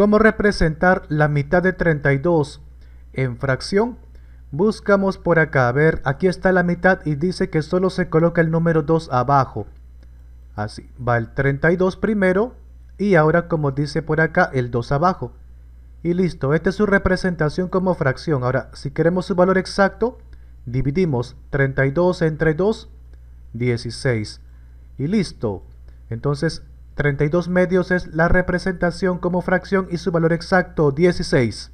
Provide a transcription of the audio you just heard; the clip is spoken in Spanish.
Cómo representar la mitad de 32 en fracción? Buscamos por acá, a ver, aquí está la mitad y dice que solo se coloca el número 2 abajo. Así, va el 32 primero y ahora como dice por acá, el 2 abajo. Y listo, esta es su representación como fracción. Ahora, si queremos su valor exacto, dividimos 32 entre 2, 16. Y listo. Entonces, 32 medios es la representación como fracción y su valor exacto 16.